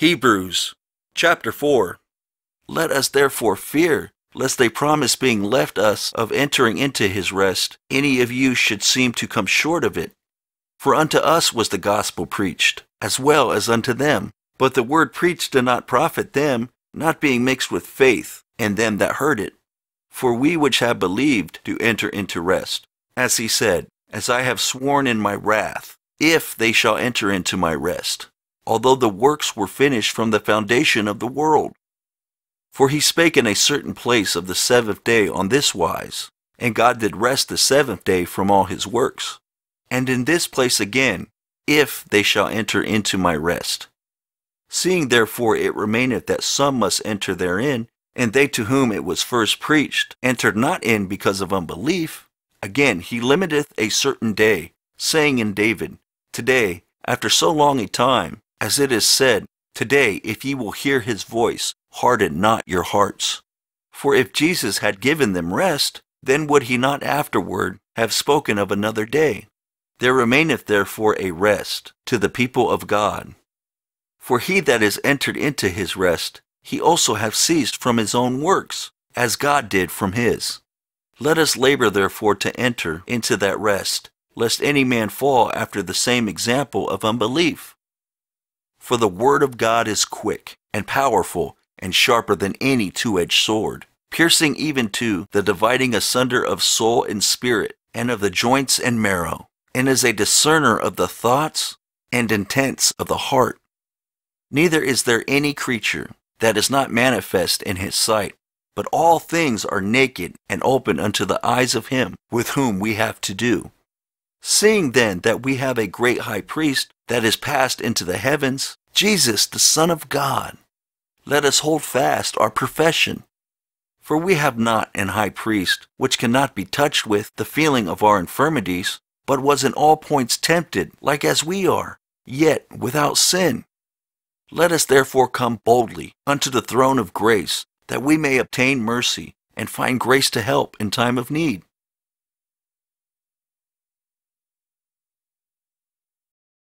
Hebrews chapter 4. Let us therefore fear, lest they promise being left us of entering into his rest, any of you should seem to come short of it. For unto us was the gospel preached, as well as unto them. But the word preached did not profit them, not being mixed with faith in them that heard it. For we which have believed do enter into rest. As he said, As I have sworn in my wrath, if they shall enter into my rest although the works were finished from the foundation of the world. For he spake in a certain place of the seventh day on this wise, and God did rest the seventh day from all his works. And in this place again, if they shall enter into my rest. Seeing therefore it remaineth that some must enter therein, and they to whom it was first preached entered not in because of unbelief, again he limiteth a certain day, saying in David, Today, after so long a time, as it is said, Today, if ye will hear his voice, harden not your hearts. For if Jesus had given them rest, then would he not afterward have spoken of another day? There remaineth therefore a rest to the people of God. For he that is entered into his rest, he also hath ceased from his own works, as God did from his. Let us labor therefore to enter into that rest, lest any man fall after the same example of unbelief. For the word of God is quick and powerful and sharper than any two-edged sword, piercing even to the dividing asunder of soul and spirit and of the joints and marrow, and is a discerner of the thoughts and intents of the heart. Neither is there any creature that is not manifest in his sight, but all things are naked and open unto the eyes of him with whom we have to do. Seeing then that we have a great high priest that is passed into the heavens, Jesus, the Son of God. Let us hold fast our profession. For we have not an high priest which cannot be touched with the feeling of our infirmities, but was in all points tempted, like as we are, yet without sin. Let us therefore come boldly unto the throne of grace, that we may obtain mercy and find grace to help in time of need.